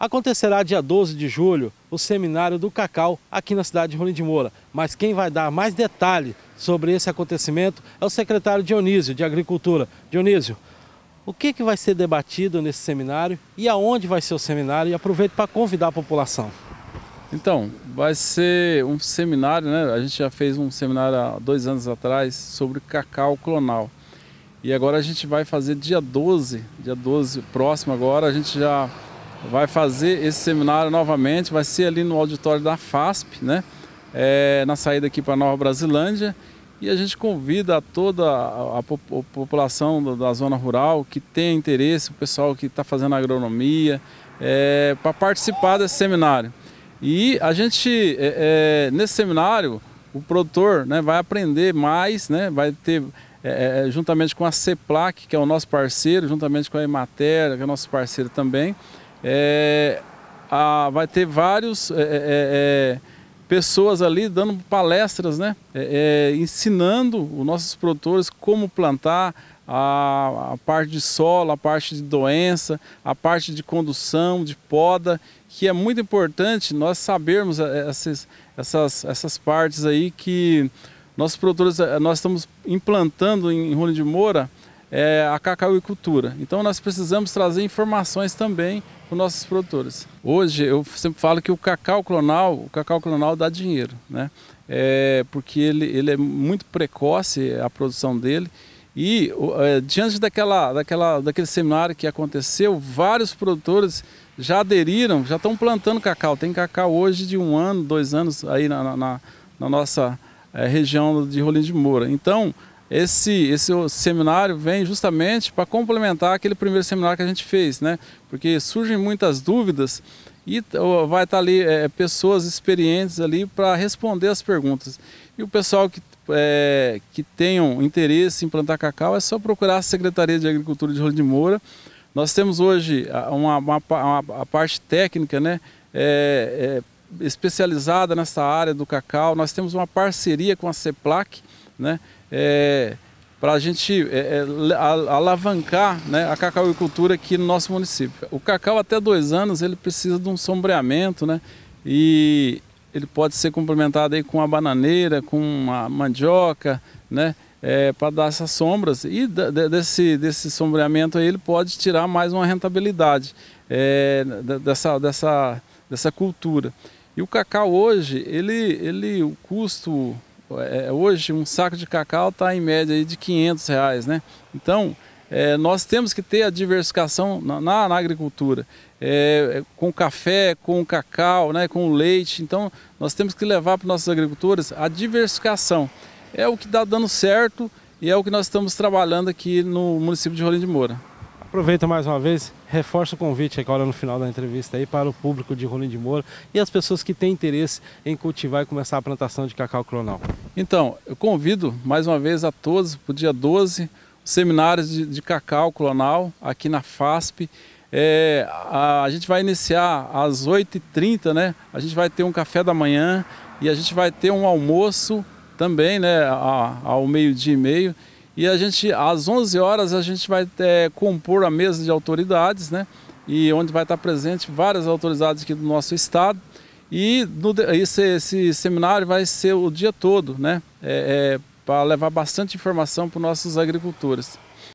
Acontecerá dia 12 de julho o seminário do Cacau aqui na cidade de Rolim de Moura. Mas quem vai dar mais detalhe sobre esse acontecimento é o secretário Dionísio, de Agricultura. Dionísio, o que, que vai ser debatido nesse seminário e aonde vai ser o seminário? E aproveito para convidar a população. Então, vai ser um seminário, né? A gente já fez um seminário há dois anos atrás sobre cacau clonal. E agora a gente vai fazer dia 12, dia 12, próximo agora, a gente já vai fazer esse seminário novamente, vai ser ali no auditório da FASP, né? É, na saída aqui para Nova Brasilândia. E a gente convida toda a, população da, zona rural que tem interesse, o pessoal que está fazendo agronomia, é, para participar desse seminário. E a gente, é, é, nesse seminário, o produtor né, vai aprender mais, né, vai ter, é, é, juntamente com a CEPLAC, que é o nosso parceiro, juntamente com a Emater, que é nosso parceiro também, é, a, vai ter vários é, é, é, é pessoas ali dando palestras, né? ensinando os nossos produtores como plantar a, a parte de solo, a parte de doença, a parte de condução, de poda, que é muito importante nós sabermos essas, essas, essas partes aí que nossos produtores, nós estamos implantando em Rony de Moura é, a cacauicultura. Então nós precisamos trazer informações também para os nossos produtores. Hoje eu sempre falo que o cacau clonal, o cacau clonal dá dinheiro, né? É, porque ele, ele é muito precoce a produção dele e é, diante daquela, daquela, daquele seminário que aconteceu, vários produtores já aderiram, já estão plantando cacau. Tem cacau hoje de um ano, dois anos aí na, na, na nossa é, região de Rolim de Moura. Então, esse, esse seminário vem justamente para complementar aquele primeiro seminário que a gente fez, né? Porque surgem muitas dúvidas e vai estar tá ali é, pessoas experientes ali para responder as perguntas. E o pessoal que, é, que tenham interesse em plantar cacau é só procurar a Secretaria de Agricultura de Rolim de Moura. Nós temos hoje uma, uma, uma a parte técnica, né? É, é, especializada nessa área do cacau. Nós temos uma parceria com a CEPLAC, né? É, para a gente é, é, alavancar né, a cacauicultura aqui no nosso município. O cacau até dois anos ele precisa de um sombreamento, né? E ele pode ser complementado aí com a bananeira, com uma mandioca, né? É, para dar essas sombras e desse, desse sombreamento aí ele pode tirar mais uma rentabilidade é, dessa, dessa, dessa cultura. E o cacau hoje, ele, ele, o custo é, é, hoje um saco de cacau está em média aí de 500 reais, né? Então é, nós temos que ter a diversificação na, na, na agricultura, é, é com café, com cacau, né, com leite. Então nós temos que levar para os nossos agricultores a diversificação. É o que está dando certo e é o que nós estamos trabalhando aqui no município de Rolim de Moura. Aproveito mais uma vez, reforço o convite agora no final da entrevista aí para o público de Rolim de Moura e as pessoas que têm interesse em cultivar e começar a plantação de cacau clonal. Então, eu convido mais uma vez a todos para o dia 12, seminários de, de, cacau clonal aqui na FASP. É, a, a, gente vai iniciar às 8h30, né? A gente vai ter um café da manhã e a gente vai ter um almoço também, né? A, ao meio-dia e meio. E a gente, às 11 horas, a gente vai é, compor a mesa de autoridades, né? E onde vai estar presente várias autoridades aqui do nosso estado. E no, esse, esse, seminário vai ser o dia todo, né? É, é, para levar bastante informação para os nossos agricultores.